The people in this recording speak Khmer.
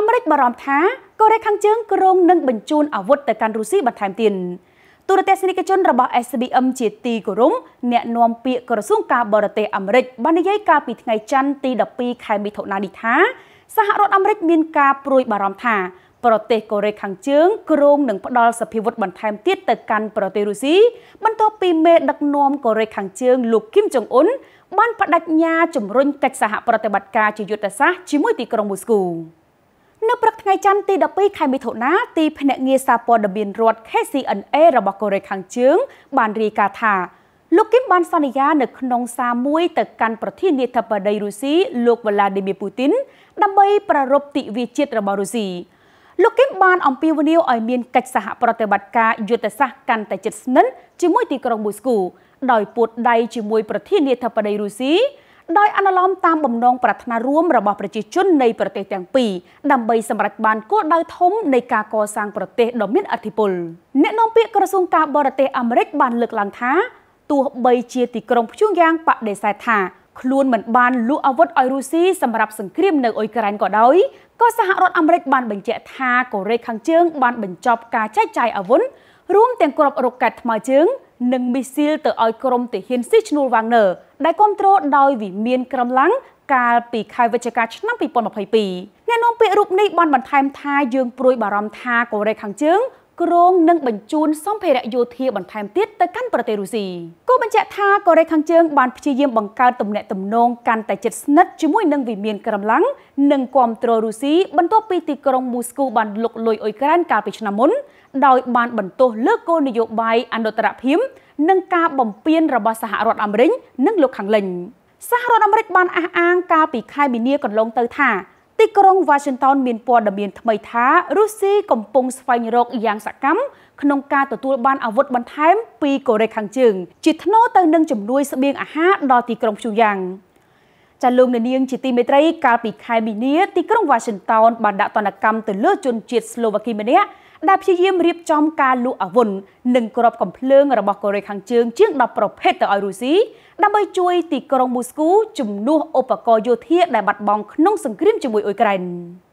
អាមេរិកបារម្ភថាកូរ៉េខាងជើងក្រុងនឹងបញ្ជូនអាវុធទៅកាន់រុស្ស៊ីបន្ថែមទៀតទូរទស្សនិកជនរបស់ SBM ជាទីគោរពអ្នកនាំពាក្យក្រសួងការបរទេសអាមេរិកបាននិយាយកាលពីថ្ងៃច័ន្ទទី12ខែមិថុនានេះថាសហរដ្ឋអាមេរិកមានការព្រួយបារម្ភថាប្រទេសកូរ៉េខាងជើងក្រុងនឹងផ្ដល់សភាវុធបន្ថែមទៀតទៅកាន់ប្រទេសរុស្ស៊ីបន្ទាប់ពីមេដឹកនាំកូរ៉េខាងជើង លោកគីមចុងអ៊ុនបានបដិញ្ញាជំរុញកិច្ចសហប្រតិបត្តិការជាយុទ្ធសាស្ត្រជាមួយទីក្រុងមូស្គូ។នៅព្រឹកថ្ងៃច័ន្ទទី12ខែមិថុនាទីភ្នាក់ងារសារព័ត៌មានរដ្ឋ KCNA របស់កូរ៉េខាងជើង បានរាយការណ៍ថាលោកគីមបានសន្យានៅក្នុងសារមួយទៅកាន់ប្រធានាធិបតីរុស្ស៊ីលោកវ្លាឌីមៀពូទីន ដើម្បីប្រារព្ធទិវាជាតិរបស់រុស្ស៊ីលោកគីមបានអំពាវនាវឲ្យមានកិច្ចសហប្រតិបត្តិការយុទ្ធសាស្ត្រកាន់តែជិតស្និទ្ធជាមួយទីក្រុងមូស្គូដោយពួតដៃជាមួយប្រធានាធិបតីរុស្ស៊ីដោយអនុលោមតាមបំណងប្រាថ្នារួមរបស់ប្រជាជននៃប្រទេសទាំងពីរដើម្បីសម្រេចបានគោលដៅធំនៃការកសាងប្រទេសដ៏មានអធិបុលអ្នកនាំពាក្យក្រសួងការបរទេសអាមេរិកបានលើកឡើងថាទោះបីជាទីក្រុងព្យួងយ៉ាងបដិសេធថាខ្លួនមិនបានលូកអាវុធឲ្យរុស្ស៊ីសម្រាប់សង្គ្រាមនៅអ៊ុយក្រែនក៏ដោយក៏សហរដ្ឋអាមេរិកបានបញ្ជាក់ថាកូរ៉េខាងជើងបានបញ្ចប់ការចែកចាយអាវុធរួមទាំងគ្រាប់រ៉ុកកែតថ្មើរជើងនិងមីស៊ីលទៅឲ្យក្រុមទាហានស៊ីឈ្នួលវ៉ាងណឺដែលគ្រប់គ្រងដោយវិមានក្រំឡាំងកាលពីខែវិច្ឆិកាឆ្នាំ2022អ្នកនាំពាក្យរូបនេះបានបន្ថែមថាយើងព្រួយបារម្ភថាកូរ៉េខាងជើងគ្រោងនិងបញ្ជូនសម្ភារៈយោធាបន្ថែមទៀតទៅកាន់ប្រទេសរុស្ស៊ីគូបញ្ជាក់ថាកូរ៉េខាងជើងបានព្យាយាមបង្កើតទំនាក់ទំនងកាន់តែជិតស្និទ្ធជាមួយនឹងវិមានក្រំឡាំងនិងគ្រប់គ្រងរុស្ស៊ីបន្ទាប់ពីទីក្រុងមូស្គូបានលុកលុយអ៊ុយក្រែនកាលពីឆ្នាំមុនដោយបានបន្ទោសលើគោលនយោបាយអនុត្តរភាពនិងការបំពានរបស់សហរដ្ឋអាមេរិកនិងលោកខាងលិចសហរដ្ឋអាមេរិកបានអះអាងកាលពីខែមីនាកន្លងទៅថាទីក្រុង Washington មានព័ត៌មានថ្មីថារុស្ស៊ីកំពុងស្វែងរកយ៉ាងសកម្មក្នុងការទទួល បានអាវុធបន្ថែម ពីកូរ៉េខាងជើងជាថ្នូរទៅនឹងជំនួយស្បៀងអាហារដល់ទីក្រុងព្យូយ៉ាងចាលោកនាងជាទីមេត្រីកាលពី ខែមីនា ទីក្រុង Washington បានដាក់ទណ្ឌកម្មទៅលើជនជាតិស្លូវ៉ាគីម្នាក់ដែលព្យាយាមរៀបចំការលក់អាវុធនិងក្របកំភ្លើងរបស់កូរ៉េខាងជើង ជាង10ប្រភេទទៅឲ្យរុស្ស៊ីដើម្បីជួយទីក្រុងមូស្គូ ជំនួសឧបករណ៍យោធា ដែលបាត់បង់ក្នុងសង្គ្រាមជាមួយអ៊ុយក្រែន។